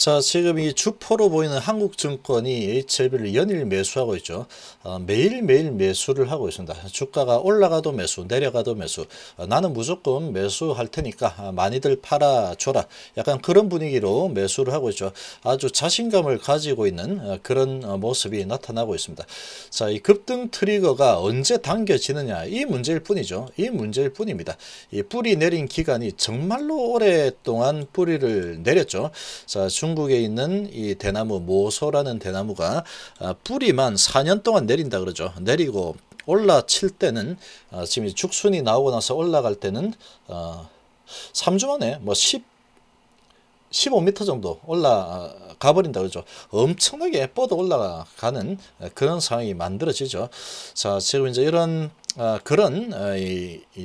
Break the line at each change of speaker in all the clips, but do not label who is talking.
자 지금 이 주포로 보이는 한국증권이 HLB를 연일 매수하고 있죠. 어, 매일매일 매수를 하고 있습니다. 주가가 올라가도 매수 내려가도 매수 어, 나는 무조건 매수할 테니까 아, 많이들 팔아줘라 약간 그런 분위기로 매수를 하고 있죠. 아주 자신감을 가지고 있는 어, 그런 어, 모습이 나타나고 있습니다. 자 이 급등 트리거가 언제 당겨지느냐 이 문제일 뿐이죠. 이 문제일 뿐입니다. 이 뿌리 내린 기간이 정말로 오랫동안 뿌리를 내렸죠. 자 중. 중국에 있는 이 대나무 모소라는 대나무가 아, 뿌리만 4년 동안 내린다 그러죠. 내리고 올라칠 때는 어, 지금 죽순이 나오고 나서 올라갈 때는 어, 아, 3주 만에 뭐 10, 15m 정도 올라가 버린다 그러죠. 엄청나게 뻗어 올라가는 그런 상황이 만들어지죠. 자, 지금 이제 이런 아, 그런 아,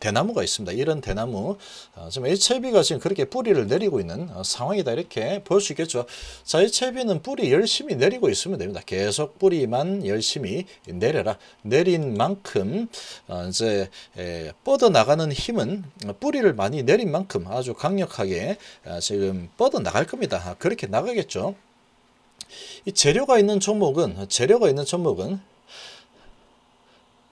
대나무가 있습니다. 이런 대나무 어, 지금 HIV가 지금 그렇게 뿌리를 내리고 있는 상황이다 이렇게 볼 수 있겠죠. 자 HIV는 뿌리 열심히 내리고 있으면 됩니다. 계속 뿌리만 열심히 내려라. 내린 만큼 이제 뻗어나가는 힘은 뿌리를 많이 내린 만큼 아주 강력하게 지금 뻗어나갈 겁니다. 그렇게 나가겠죠. 이 재료가 있는 종목은 재료가 있는 종목은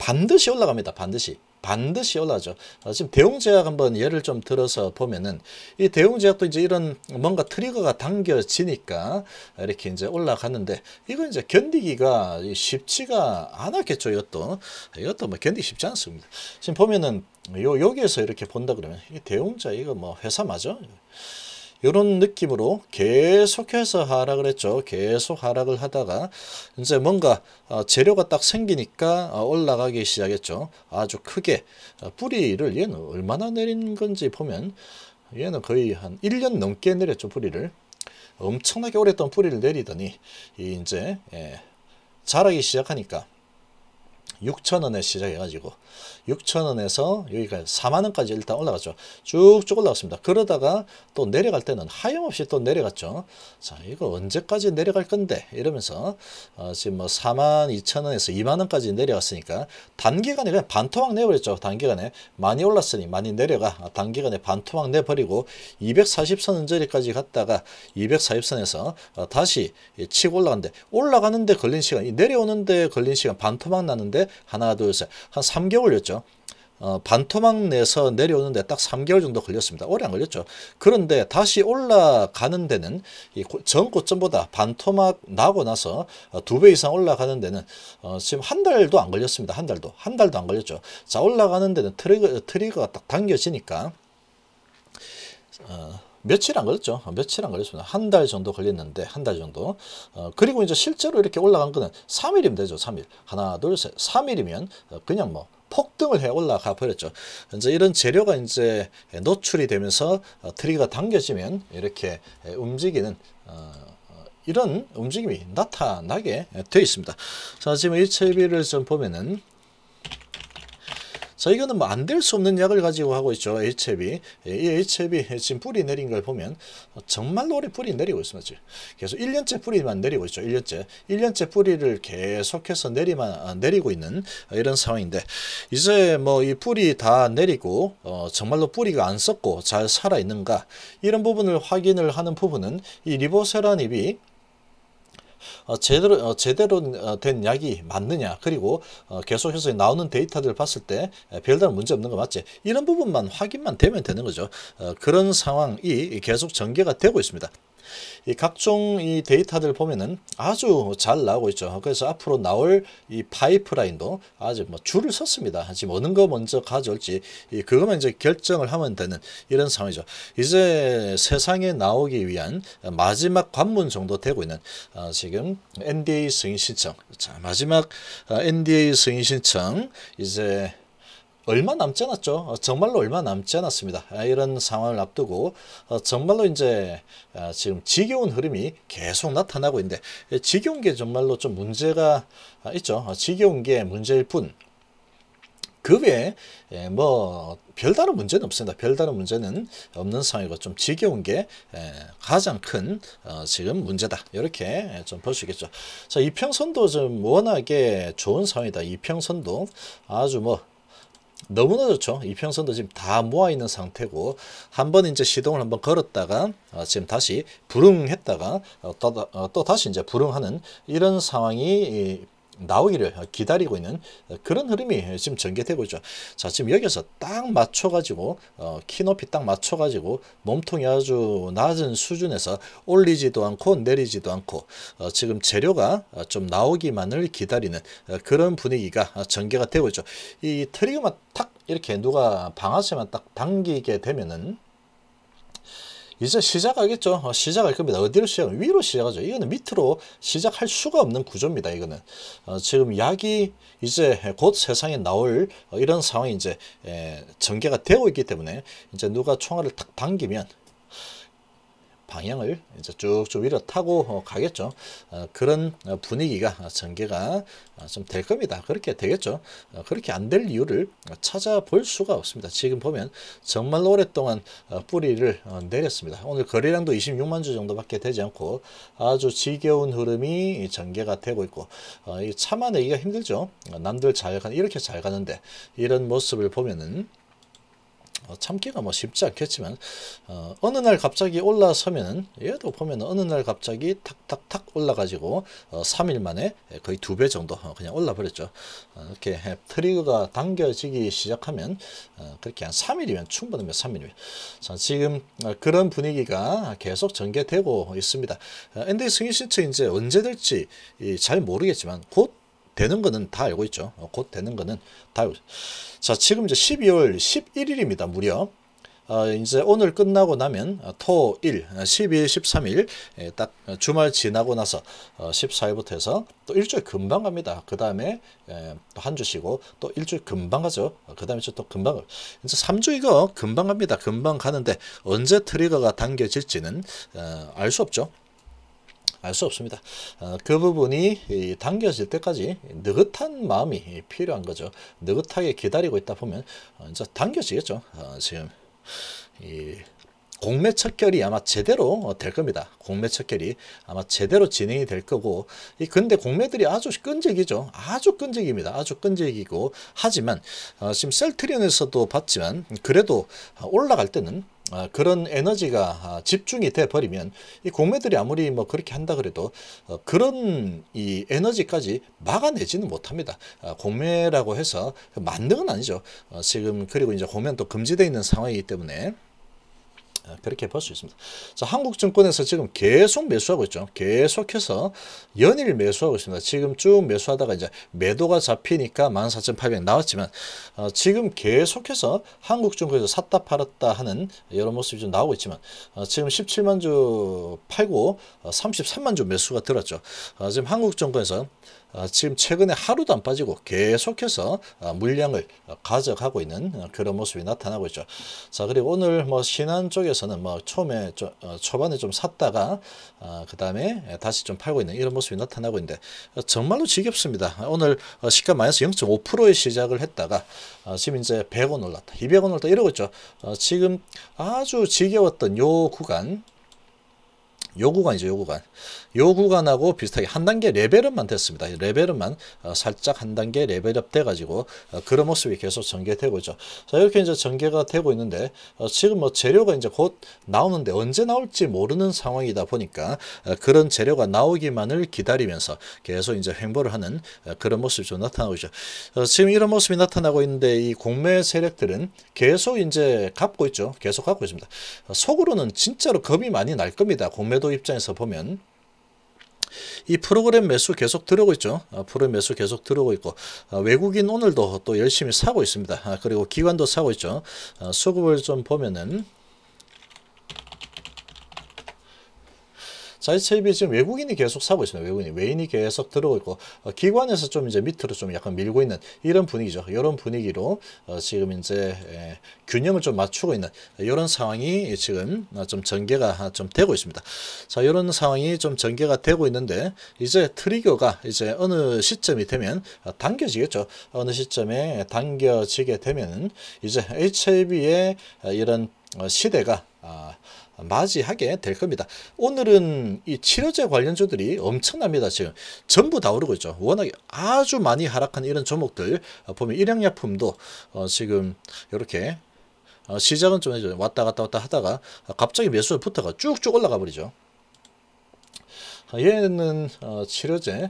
반드시 올라갑니다. 반드시. 반드시 올라죠. 어, 지금 대웅제약 한번 예를 좀 들어서 보면은 이 대웅제약도 이제 이런 뭔가 트리거가 당겨지니까 이렇게 이제 올라가는데 이건 이제 견디기가 쉽지가 않았겠죠. 이것도 이것도 뭐 견디기 쉽지 않습니다. 지금 보면은 요 여기에서 이렇게 본다 그러면 이 대웅자 이거 뭐 회사 맞죠? 이런 느낌으로 계속해서 하락을 했죠. 계속 하락을 하다가 이제 뭔가 어, 재료가 딱 생기니까 어, 올라가기 시작했죠. 아주 크게 어, 뿌리를 얘는 얼마나 내린 건지 보면 얘는 거의 한 1년 넘게 내렸죠. 뿌리를. 엄청나게 오랫동안 뿌리를 내리더니 이제 예, 자라기 시작하니까 6천원에 시작해가지고 6천원에서 여기까지 4만원까지 일단 올라갔죠. 쭉쭉 올라갔습니다. 그러다가 또 내려갈 때는 하염없이 또 내려갔죠. 자 이거 언제까지 내려갈 건데 이러면서 어, 지금 뭐 4만 2천원에서 2만원까지 내려갔으니까 단기간에 그냥 반토막 내버렸죠. 단기간에 많이 올랐으니 많이 내려가 아, 단기간에 반토막 내버리고 240선 언저리까지 갔다가 240선에서 어, 다시 치고 올라갔는데 올라가는데 걸린 시간 내려오는데 걸린 시간 반토막 나는데 하나 둘셋한 3개월이었죠. 어, 반토막 내서 내려오는데 딱 3개월 정도 걸렸습니다. 오래 안 걸렸죠. 그런데 다시 올라가는 데는 이 전 고점보다 반토막 나고 나서 두 배 이상 올라가는 데는 어, 지금 한 달도 안 걸렸습니다. 한 달도. 한 달도 안 걸렸죠. 자 올라가는 데는 트리거, 트리거가 딱 당겨지니까 어, 며칠 안 걸렸죠. 어, 며칠 안 걸렸습니다. 한 달 정도 걸렸는데 한 달 정도. 어, 그리고 이제 실제로 이렇게 올라간 거는 3일이면 되죠. 3일. 하나, 둘, 셋. 3일이면 어, 그냥 뭐 폭등을 해 올라가 버렸죠. 이제 이런 재료가 이제 노출이 되면서 어, 트리가 당겨지면 이렇게 움직이는 어, 이런 움직임이 나타나게 되어 있습니다. 자, 지금 일체비를 좀 보면은 자 이거는 뭐 안 될 수 없는 약을 가지고 하고 있죠. HLB. 예, 이 HLB 지금 뿌리 내린 걸 보면 정말로 오래 뿌리 내리고 있습니다. 계속 1년째 뿌리만 내리고 있죠. 1년째. 1년째 뿌리를 계속해서 내리만 아, 내리고 있는 이런 상황인데 이제 뭐 이 뿌리 다 내리고 어, 정말로 뿌리가 안 썩고 잘 살아 있는가 이런 부분을 확인을 하는 부분은 이 리보세라닙이 어, 제대로 어, 제대로 어, 된 약이 맞느냐 그리고 계속해서 나오는 데이터들 봤을 때 별다른 문제 없는 거 맞지? 이런 부분만 확인만 되면 되는 거죠. 그런 상황이 계속 전개가 되고 있습니다. 이 각종 이 데이터들 보면은 아주 잘 나오고 있죠. 그래서 앞으로 나올 이 파이프라인도 아주 뭐 줄을 섰습니다. 지금 어느 거 먼저 가져올지 이 그것만 이제 결정을 하면 되는 이런 상황이죠. 이제 세상에 나오기 위한 마지막 관문 정도 되고 있는 어, 지금 NDA 승인 신청. 자, 마지막 어, NDA 승인 신청 이제 얼마 남지 않았죠. 어, 정말로 얼마 남지 않았습니다. 아, 이런 상황을 앞두고 어, 정말로 이제 아, 지금 지겨운 흐름이 계속 나타나고 있는데 예, 지겨운 게 정말로 좀 문제가 아, 있죠. 어, 지겨운 게 문제일 뿐. 그 외에 예, 뭐 별다른 문제는 없습니다. 별다른 문제는 없는 상황이고 좀 지겨운 게 예, 가장 큰 지금 문제다. 이렇게 좀 볼 수 있겠죠. 자 이평선도 좀 워낙에 좋은 상황이다. 이평선도 아주 뭐 너무나 좋죠. 이평선도 지금 다 모아 있는 상태고 한 번 이제 시동을 한번 걸었다가 어, 지금 다시 불응했다가 어, 또, 어, 또, 다시 이제 불응하는 이런 상황이 나오기를 기다리고 있는 그런 흐름이 지금 전개되고 있죠. 자, 지금 여기서 딱 맞춰가지고 어, 키 높이 딱 맞춰가지고 몸통이 아주 낮은 수준에서 올리지도 않고 내리지도 않고 어, 지금 재료가 어, 좀 나오기만을 기다리는 어, 그런 분위기가 전개가 되고 있죠. 이 트리거만 탁 이렇게 누가 방아쇠만 딱 당기게 되면은 이제 시작하겠죠. 어, 시작할 겁니다. 어디로 시작을? 위로 시작하죠. 이거는 밑으로 시작할 수가 없는 구조입니다. 이거는 어, 지금 약이 이제 곧 세상에 나올 어, 이런 상황이 이제 에, 전개가 되고 있기 때문에 이제 누가 총알을 탁 당기면 방향을 이제 쭉쭉 위로 타고 어, 가겠죠. 어, 그런 어, 분위기가 전개가 좀 될 겁니다. 그렇게 되겠죠. 그렇게 안 될 이유를 찾아볼 수가 없습니다. 지금 보면 정말 오랫동안 뿌리를 내렸습니다. 오늘 거래량도 26만 주 정도밖에 되지 않고 아주 지겨운 흐름이 전개가 되고 있고 이 차만 내기가 힘들죠. 남들 잘 가, 이렇게 잘 가는데 이런 모습을 보면은 뭐 참기가 뭐 쉽지 않겠지만 어, 어느 날 갑자기 올라서면은 얘도 보면 어느 날 갑자기 탁탁탁 올라가지고 어, 3일 만에 거의 두 배 정도 어, 그냥 올라 버렸죠. 어, 이렇게 예, 트리거가 당겨지기 시작하면 어, 그렇게 한 3일이면 충분합니다. 3일이면 자, 지금 어, 그런 분위기가 계속 전개되고 있습니다. 엔데 승인 신청 이제 언제 될지 잘 모르겠지만 곧 되는 거는 다 알고 있죠. 어, 곧 되는 거는 다 알고 자, 지금 이제 12월 11일입니다. 무려. 어, 이제 오늘 끝나고 나면 어, 토, 일, 12일, 어, 13일 예, 딱 주말 지나고 나서 어, 14일부터 해서 또 일주일 금방 갑니다. 그 다음에 예, 또한 주 쉬고 또 일주일 금방 가죠. 그 다음에 또 금방 이제 3주 이거 금방 갑니다. 금방 가는데 언제 트리거가 당겨질지는 어, 알 수 없죠. 알수 없습니다. 어, 그 부분이 당겨질 때까지 느긋한 마음이 필요한 거죠. 느긋하게 기다리고 있다 보면 어, 이제 당겨지겠죠. 어, 지금 이 공매 척결이 아마 제대로 될 겁니다. 공매 척결이 아마 제대로 진행이 될 거고 근데 공매들이 아주 끈질기죠. 아주 끈질깁니다. 아주 끈질기고 하지만 지금 셀트리온에서도 봤지만 그래도 올라갈 때는 아, 그런 에너지가 아, 집중이 돼 버리면 이 공매들이 아무리 뭐 그렇게 한다 그래도 어, 그런 이 에너지까지 막아내지는 못합니다. 아, 공매라고 해서 만능은 아니죠. 어, 지금 그리고 이제 공매는 또 금지되어 있는 상황이기 때문에 아, 그렇게 볼 수 있습니다. 자, 한국증권에서 지금 계속 매수하고 있죠. 계속해서 연일 매수하고 있습니다. 지금 쭉 매수하다가 이제 매도가 잡히니까 14,800 나왔지만 어, 지금 계속해서 한국증권에서 샀다 팔았다 하는 이런 모습이 좀 나오고 있지만 어, 지금 17만 주 팔고 어, 33만 주 매수가 들었죠. 어, 지금 한국증권에서 아, 지금 최근에 하루도 안 빠지고 계속해서 아, 물량을 가져가고 있는 그런 모습이 나타나고 있죠. 자 그리고 오늘 뭐 신한 쪽에서는 뭐 처음에 좀, 어, 초반에 좀 샀다가 아, 그 다음에 다시 좀 팔고 있는 이런 모습이 나타나고 있는데 어, 정말로 지겹습니다. 오늘 어, 시가 마이너스 0.5%에 시작을 했다가 지금 이제 100원 올랐다, 200원 올랐다 이러고 있죠. 지금 아주 지겨웠던 요 구간 요 구간이죠 요 구간 요 구간하고 비슷하게 한 단계 레벨업만 됐습니다 레벨업만 어, 살짝 한 단계 레벨업 돼 가지고 어, 그런 모습이 계속 전개되고 있죠 자 이렇게 이제 전개가 되고 있는데 어, 지금 뭐 재료가 이제 곧 나오는데 언제 나올지 모르는 상황이다 보니까 그런 재료가 나오기만을 기다리면서 계속 이제 횡보를 하는 그런 모습이 좀 나타나고 있죠 지금 이런 모습이 나타나고 있는데 이 공매 세력들은 계속 이제 갚고 있죠 계속 갚고 있습니다 속으로는 진짜로 겁이 많이 날 겁니다 공매도 매도 입장에서 보면 이 프로그램 매수 계속 들어오고 있죠. 어, 프로그램 매수 계속 들어오고 있고 어, 외국인 오늘도 또 열심히 사고 있습니다. 아, 그리고 기관도 사고 있죠. 어, 수급을 좀 보면은 자이체입이 지금 외국인이 계속 사고 있습니다. 외국인 이 외인이 계속 들어오고 있고, 어, 기관에서 좀 이제 밑으로 좀 약간 밀고 있는 이런 분위기죠. 이런 분위기로 어, 지금 이제 예, 균형을 좀 맞추고 있는 이런 상황이 지금 어, 좀 전개가 아, 좀 되고 있습니다. 자 이런 상황이 좀 전개가 되고 있는데 이제 트리거가 이제 어느 시점이 되면 당겨지겠죠. 어느 시점에 당겨지게 되면 이제 HIV의 이런 시대가 아, 맞이하게 될 겁니다. 오늘은 이 치료제 관련주들이 엄청납니다. 지금 전부 다 오르고 있죠. 워낙에 아주 많이 하락한 이런 종목들 어, 보면 일양약품도 어 지금 이렇게 어, 시작은 좀 왔다 갔다 왔다 하다가 갑자기 매수를 붙어가 쭉쭉 올라가 버리죠. 어, 얘는 어, 치료제,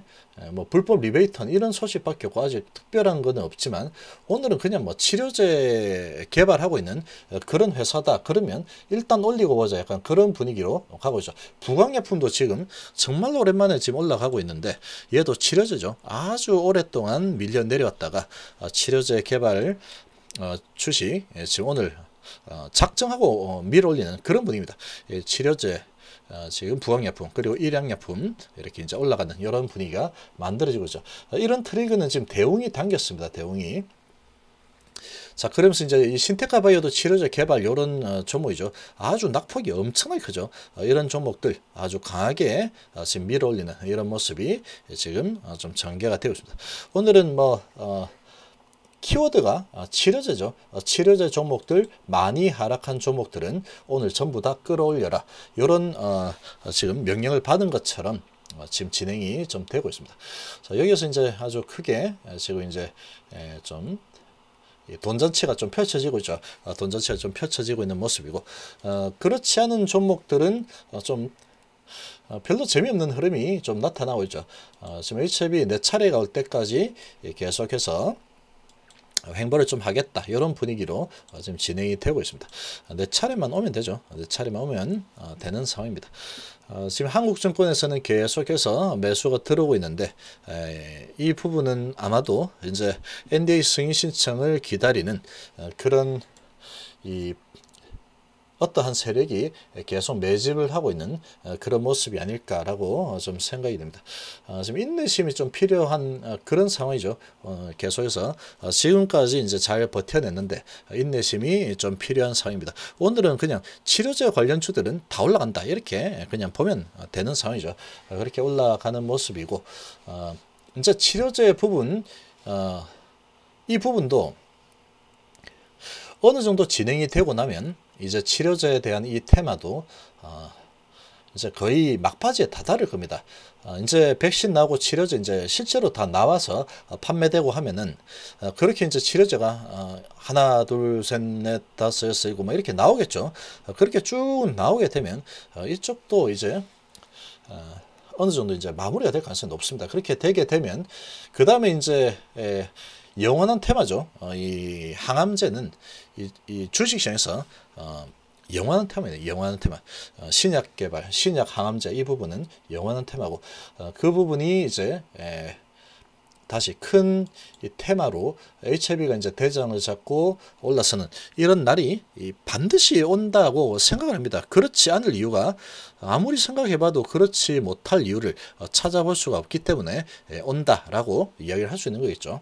뭐 불법 리베이턴 이런 소식밖에 없고 아직 특별한 거는 없지만 오늘은 그냥 뭐 치료제 개발하고 있는 어, 그런 회사다 그러면 일단 올리고 보자 약간 그런 분위기로 가고 있죠. 부강약품도 지금 정말 오랜만에 지금 올라가고 있는데 얘도 치료제죠. 아주 오랫동안 밀려 내려왔다가 어, 치료제 개발 어, 출시 지금 오늘 어, 작정하고 밀어올리는 그런 분위기입니다. 치료제 어, 지금 부황약품 그리고 일양약품 이렇게 이제 올라가는 이런 분위기가 만들어지고 있죠. 어, 이런 트리거는 지금 대웅이 당겼습니다. 대웅이. 자 그러면서 이제 이 신테카 바이오도 치료제 개발 요런 어, 종목이죠. 아주 낙폭이 엄청나게 크죠. 어, 이런 종목들 아주 강하게 어, 지금 밀어올리는 이런 모습이 지금 어, 좀 전개가 되고 있습니다. 오늘은 뭐 키워드가 치료제죠. 어, 치료제 어, 종목들 많이 하락한 종목들은 오늘 전부 다 끌어올려라. 이런 어, 어, 지금 명령을 받은 것처럼 지금 진행이 좀 되고 있습니다. 자, 여기서 이제 아주 크게 지금 이제 좀 돈전체가 좀 펼쳐지고 있죠. 돈전체가 좀 펼쳐지고 있는 모습이고 어, 그렇지 않은 종목들은 좀 별로 재미없는 흐름이 좀 나타나고 있죠. 어, 지금 HB 내 차례가 올 때까지 계속해서 횡보를 좀 하겠다 이런 분위기로 어, 지금 진행이 되고 있습니다. 아, 내 차례만 오면 되죠. 내 차례만 오면 어, 되는 상황입니다. 어, 지금 한국증권에서는 계속해서 매수가 들어오고 있는데 이 부분은 아마도 이제 NDA 승인 신청을 기다리는 그런 이 어떠한 세력이 계속 매집을 하고 있는 어, 그런 모습이 아닐까라고 좀 생각이 됩니다. 어, 지금 인내심이 좀 필요한 어, 그런 상황이죠. 계속해서 지금까지 이제 잘 버텨냈는데 인내심이 좀 필요한 상황입니다. 오늘은 그냥 치료제 관련 주들은 다 올라간다 이렇게 그냥 보면 되는 상황이죠. 그렇게 올라가는 모습이고 이제 치료제 부분 이 부분도 어느 정도 진행이 되고 나면 이제 치료제에 대한 이 테마도 어, 이제 거의 막바지에 다다를 겁니다. 어, 이제 백신 나오고 치료제 이제 실제로 다 나와서 어, 판매되고 하면은 어, 그렇게 이제 치료제가 어, 하나 둘 셋 넷 다섯 여섯 일곱 뭐 이렇게 나오겠죠. 그렇게 쭉 나오게 되면 이쪽도 이제 어느 정도 이제 마무리가 될 가능성이 높습니다. 그렇게 되게 되면 그 다음에 이제 영원한 테마죠. 어, 이 항암제는 이, 이 주식시장에서 어, 영원한 테마예요. 영원한 테마. 어, 신약 개발, 신약 항암제 이 부분은 영원한 테마고 어, 그 부분이 이제 에, 다시 큰 테마로 HIV가 이제 대장을 잡고 올라서는 이런 날이 반드시 온다고 생각을 합니다. 그렇지 않을 이유가 아무리 생각해봐도 그렇지 못할 이유를 어, 찾아볼 수가 없기 때문에 온다라고 이야기를 할 수 있는 거겠죠.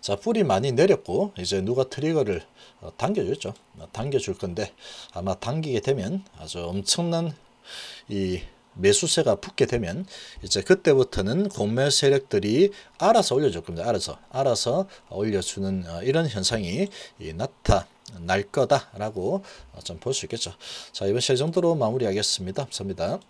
자 불이 많이 내렸고 이제 누가 트리거를 어, 당겨줬죠 어, 당겨줄 건데 아마 당기게 되면 아주 엄청난 이 매수세가 붙게 되면 이제 그때부터는 공매 세력들이 알아서 올려줄 겁니다. 알아서 알아서 올려주는 어, 이런 현상이 나타날 거다라고 좀 볼 수 있겠죠. 자 이번 시간 정도로 마무리하겠습니다. 감사합니다.